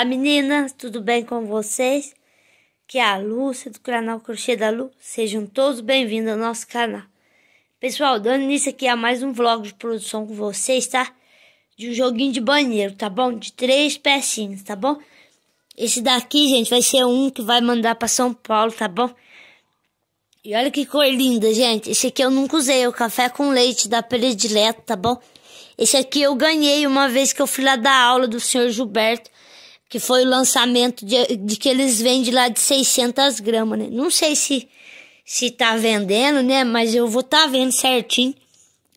Olá meninas, tudo bem com vocês? Que é a Lúcia do canal Crochê da Lu. Sejam todos bem-vindos ao nosso canal. Pessoal, dando início aqui a mais um vlog de produção com vocês, tá? De um joguinho de banheiro, tá bom? De três pecinhas, tá bom? Esse daqui, gente, vai ser um que vai mandar pra São Paulo, tá bom? E olha que cor linda, gente. Esse aqui eu nunca usei, é o café com leite da predileta, tá bom? Esse aqui eu ganhei uma vez que eu fui lá dar aula do senhor Gilberto que foi o lançamento de, de que eles vendem lá de 600 gramas, né? Não sei se se tá vendendo, né? Mas eu vou tá vendo certinho.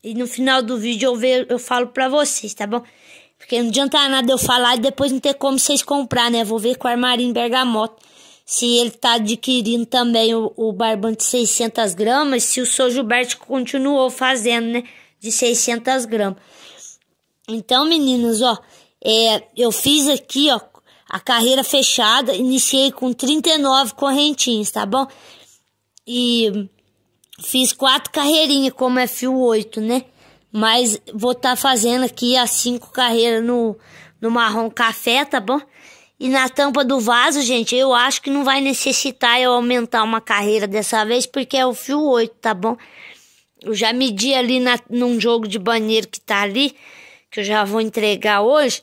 E no final do vídeo eu, ver, eu falo pra vocês, tá bom? Porque não adianta nada eu falar e depois não ter como vocês comprar, né? Vou ver com o armarinho bergamota se ele tá adquirindo também o, o barbante de 600 gramas, se o seu Gilberto continuou fazendo, né? De 600 gramas. Então, meninos, ó, é, eu fiz aqui, ó, a carreira fechada, iniciei com 39 correntinhas, tá bom? E fiz quatro carreirinhas como é fio 8 né? Mas vou estar tá fazendo aqui as cinco carreiras no, no marrom café, tá bom? E na tampa do vaso, gente, eu acho que não vai necessitar eu aumentar uma carreira dessa vez, porque é o fio 8, tá bom? Eu já medi ali na, num jogo de banheiro que tá ali, que eu já vou entregar hoje.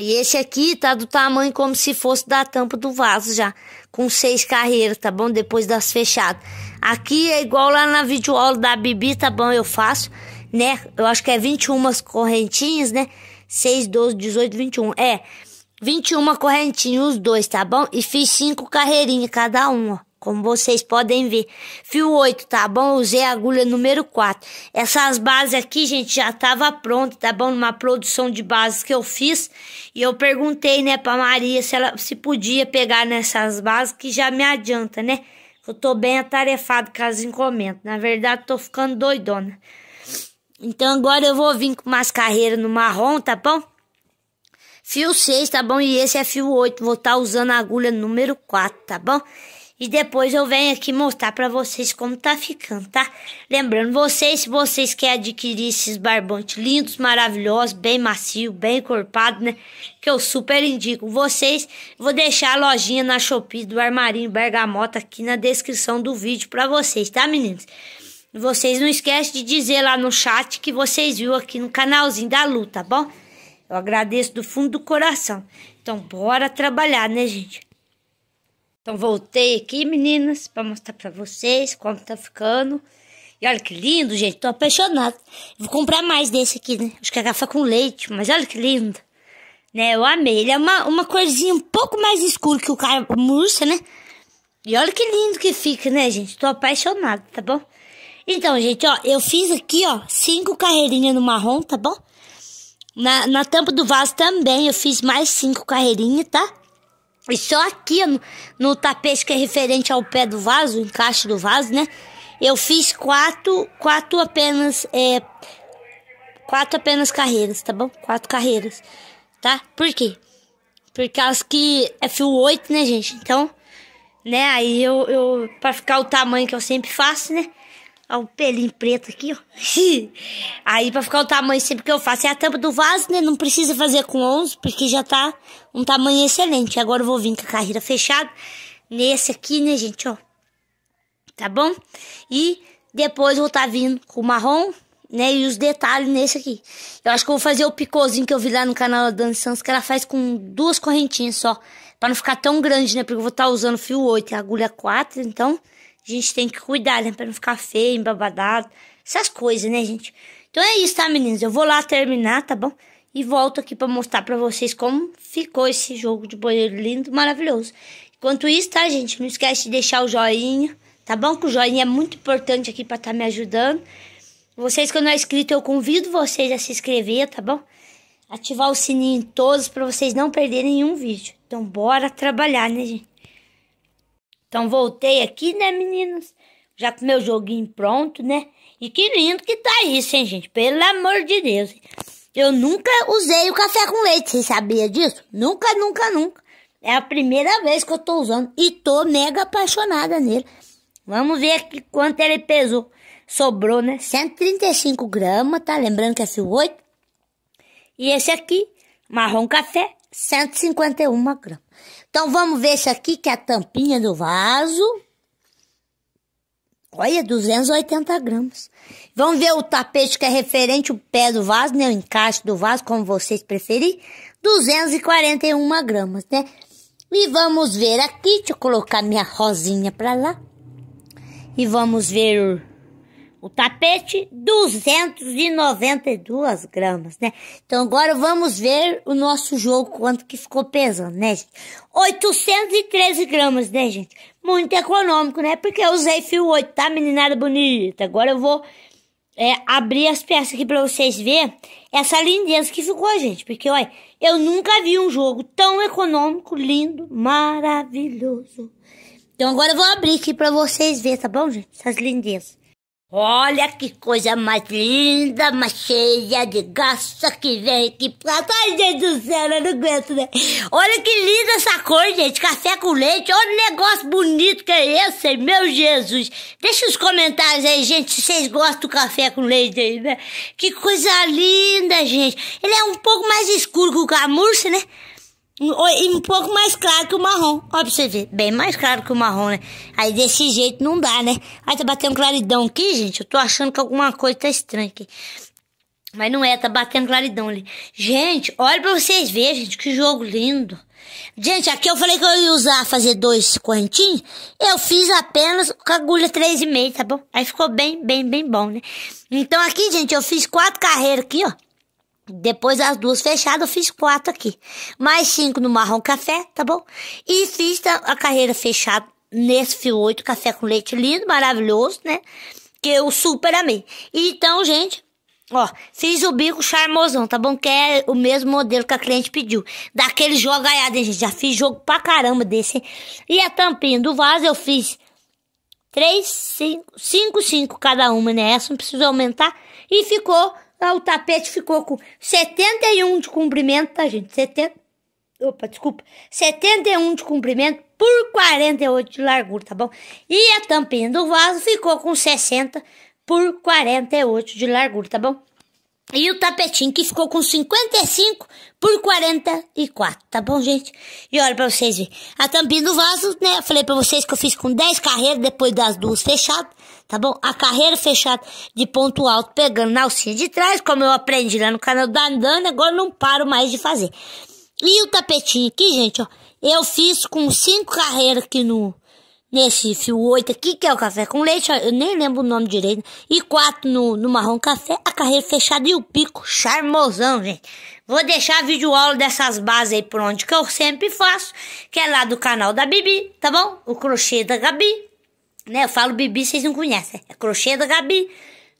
E esse aqui tá do tamanho como se fosse da tampa do vaso já, com seis carreiras, tá bom? Depois das fechadas. Aqui é igual lá na videoaula da Bibi, tá bom? Eu faço, né? Eu acho que é 21 correntinhas, né? 6, 12, 18, 21. É, 21 correntinhas os dois, tá bom? E fiz cinco carreirinhas cada um, ó como vocês podem ver. Fio 8, tá bom? Usei a agulha número 4. Essas bases aqui, gente, já tava pronta, tá bom? Numa produção de bases que eu fiz. E eu perguntei, né, pra Maria se ela se podia pegar nessas bases, que já me adianta, né? Eu tô bem atarefado com as encomendas. Na verdade, tô ficando doidona. Então, agora eu vou vir com mais carreira no marrom, tá bom? Fio 6, tá bom? E esse é fio 8. Vou estar tá usando a agulha número 4, tá bom? E depois eu venho aqui mostrar para vocês como tá ficando, tá? Lembrando vocês, se vocês querem adquirir esses barbantes lindos, maravilhosos, bem macio, bem encorpado, né? Que eu super indico vocês. Vou deixar a lojinha na Shopee do Armarinho Bergamota aqui na descrição do vídeo para vocês, tá, meninos? Vocês não esquecem de dizer lá no chat que vocês viu aqui no canalzinho da Lu, tá bom? Eu agradeço do fundo do coração. Então, bora trabalhar, né, gente? Então voltei aqui, meninas, para mostrar para vocês como tá ficando. E olha que lindo, gente, tô apaixonada. Vou comprar mais desse aqui, né? Acho que é garrafa com leite, mas olha que lindo. Né, eu amei. Ele é uma, uma corzinha um pouco mais escura que o cara murcha, né? E olha que lindo que fica, né, gente? Tô apaixonada, tá bom? Então, gente, ó, eu fiz aqui, ó, cinco carreirinhas no marrom, tá bom? Na, na tampa do vaso também eu fiz mais cinco carreirinhas, tá? E só aqui no, no tapete que é referente ao pé do vaso, o encaixe do vaso, né? Eu fiz quatro, quatro apenas, é, quatro apenas carreiras, tá bom? Quatro carreiras, tá? Por quê? Por causa que é fio 8, né, gente? Então, né, aí eu, eu pra ficar o tamanho que eu sempre faço, né? Olha o pelinho preto aqui, ó. Aí, pra ficar o tamanho sempre que eu faço é a tampa do vaso, né? Não precisa fazer com 11, porque já tá um tamanho excelente. Agora eu vou vir com a carreira fechada nesse aqui, né, gente, ó. Tá bom? E depois eu vou tá vindo com o marrom, né? E os detalhes nesse aqui. Eu acho que eu vou fazer o picôzinho que eu vi lá no canal da Dani Santos, que ela faz com duas correntinhas só. Pra não ficar tão grande, né? Porque eu vou estar tá usando fio 8 e agulha 4, então gente tem que cuidar, né? Pra não ficar feio, embabadado. Essas coisas, né, gente? Então é isso, tá, meninos? Eu vou lá terminar, tá bom? E volto aqui para mostrar para vocês como ficou esse jogo de banheiro lindo, maravilhoso. Enquanto isso, tá, gente? Não esquece de deixar o joinha, tá bom? Que o joinha é muito importante aqui para estar tá me ajudando. Vocês que não é inscrito, eu convido vocês a se inscrever, tá bom? Ativar o sininho em todos para vocês não perderem nenhum vídeo. Então, bora trabalhar, né, gente? Então voltei aqui, né, meninas? Já com meu joguinho pronto, né? E que lindo que tá isso, hein, gente? Pelo amor de Deus. Eu nunca usei o café com leite, vocês sabiam disso? Nunca, nunca, nunca. É a primeira vez que eu tô usando e tô mega apaixonada nele. Vamos ver aqui quanto ele pesou. Sobrou, né? 135 gramas, tá? Lembrando que é seu 8. E esse aqui, marrom café, 151 gramas. Então vamos ver isso aqui que é a tampinha do vaso. Olha, 280 gramas. Vamos ver o tapete que é referente ao pé do vaso, né? O encaixe do vaso, como vocês preferirem. 241 gramas, né? E vamos ver aqui, deixa eu colocar minha rosinha pra lá. E vamos ver o tapete 292 gramas, né? Então agora vamos ver o nosso jogo, quanto que ficou pesando, né, gente? 813 gramas, né, gente? Muito econômico, né? Porque eu usei fio 8, tá, meninada bonita? Agora eu vou é, abrir as peças aqui pra vocês verem essa lindeza que ficou, gente. Porque, olha, eu nunca vi um jogo tão econômico, lindo, maravilhoso. Então agora eu vou abrir aqui pra vocês verem, tá bom, gente? Essas lindezas. Olha que coisa mais linda, mais cheia de graça que vem aqui pra Ai, gente do céu, eu não aguento, né? Olha que linda essa cor, gente. Café com leite. Olha o negócio bonito que é esse, meu Jesus. Deixa os comentários aí, gente, se vocês gostam do café com leite aí, né? Que coisa linda, gente. Ele é um pouco mais escuro que o camurça, né? E um pouco mais claro que o marrom. Ó, pra você ver. Bem mais claro que o marrom, né? Aí desse jeito não dá, né? Aí tá batendo claridão aqui, gente. Eu tô achando que alguma coisa tá estranha aqui. Mas não é, tá batendo claridão ali. Gente, olha pra vocês verem, gente. Que jogo lindo. Gente, aqui eu falei que eu ia usar fazer dois correntinhos. Eu fiz apenas com agulha 3,5, tá bom? Aí ficou bem, bem, bem bom, né? Então aqui, gente, eu fiz quatro carreiras aqui, ó. Depois as duas fechadas, eu fiz quatro aqui. Mais cinco no marrom café, tá bom? E fiz a carreira fechada nesse fio 8, café com leite lindo, maravilhoso, né? Que eu super amei. Então, gente, ó, fiz o bico charmosão, tá bom? Que é o mesmo modelo que a cliente pediu. Daquele jogaiado, hein, gente? Já fiz jogo pra caramba desse. Hein? E a tampinha do vaso eu fiz três cinco cinco cinco cada uma, né? Essa não precisa aumentar. E ficou ah, o tapete ficou com 71 de comprimento, tá, gente? 70... Opa, desculpa. 71 de comprimento por 48 de largura, tá bom? E a tampinha do vaso ficou com 60 por 48 de largura, tá bom? E o tapetinho que ficou com 55 por 44, tá bom, gente? E olha pra vocês verem. A tampinha do vaso, né? Eu falei pra vocês que eu fiz com 10 carreiras depois das duas fechadas, tá bom? A carreira fechada de ponto alto pegando na alcinha de trás, como eu aprendi lá no canal da Andana, agora não paro mais de fazer. E o tapetinho aqui, gente, ó. Eu fiz com 5 carreiras aqui no, nesse fio 8 aqui, que é o café com leite, eu nem lembro o nome direito, e quatro no, no marrom café, a carreira fechada e o pico charmosão, gente. Vou deixar vídeo aula dessas bases aí por onde que eu sempre faço, que é lá do canal da Bibi, tá bom? O crochê da Gabi, né? Eu falo Bibi, vocês não conhecem, é crochê da Gabi.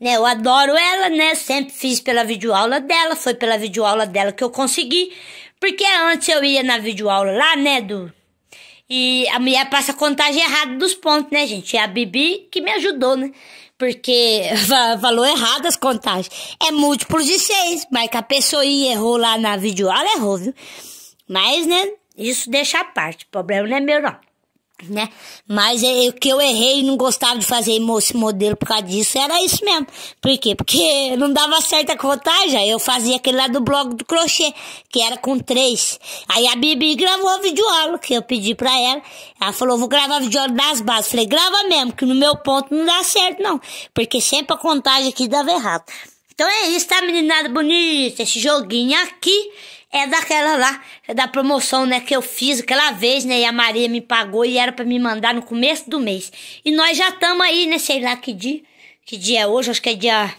Né, eu adoro ela, né? Sempre fiz pela videoaula dela, foi pela videoaula dela que eu consegui. Porque antes eu ia na videoaula lá, né, do e a mulher passa a contagem errada dos pontos, né, gente? É a Bibi que me ajudou, né? Porque falou errado as contagens. É múltiplo de seis, mas que a pessoa errou lá na videoaula, errou, viu? Mas, né, isso deixa a parte. O problema não é meu, não né? Mas é, o que eu errei e não gostava de fazer esse modelo por causa disso era isso mesmo. Por quê? Porque não dava certa contagem. Aí eu fazia aquele lá do blog do crochê, que era com três. Aí a Bibi gravou a videoaula, que eu pedi pra ela. Ela falou, vou gravar o vídeo das bases. Falei, grava mesmo, que no meu ponto não dá certo, não. Porque sempre a contagem aqui dava errado. Então é isso, tá, meninada bonita? Esse joguinho aqui é daquela lá, é da promoção, né, que eu fiz aquela vez, né, e a Maria me pagou e era para me mandar no começo do mês. E nós já estamos aí, né, sei lá que dia, que dia é hoje, acho que é dia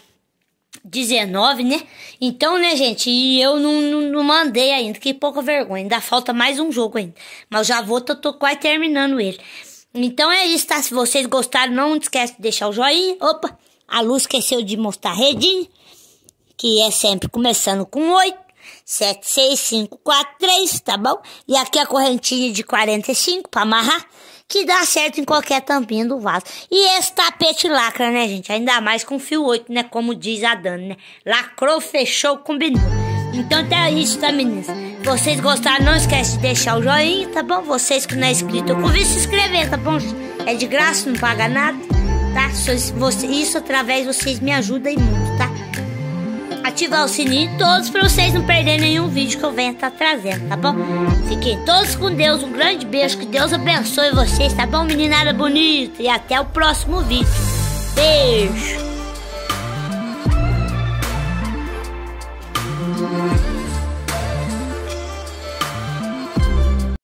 19, né? Então, né, gente, e eu não, não, não, mandei ainda, que pouca vergonha, ainda falta mais um jogo ainda. Mas já vou, tô, tô quase terminando ele. Então é isso, tá? Se vocês gostaram, não esquece de deixar o joinha. Opa, a luz esqueceu de mostrar a redinha, que é sempre começando com oito. 76543, tá bom? E aqui a correntinha de 45 para amarrar, que dá certo em qualquer tampinha do vaso. E esse tapete lacra, né, gente? Ainda mais com fio 8, né? Como diz a Dani, né? Lacrou, fechou, combinou. Então até isso, tá, meninas? Vocês gostaram, não esquece de deixar o joinha, tá bom? Vocês que não é inscrito, eu convido a se inscrever, tá bom? É de graça, não paga nada, tá? Isso através vocês me ajudam muito, tá? ativar o sininho todos para vocês não perderem nenhum vídeo que eu venha estar tá trazendo, tá bom? Fiquem todos com Deus, um grande beijo, que Deus abençoe vocês, tá bom, meninada bonita? E até o próximo vídeo. Beijo!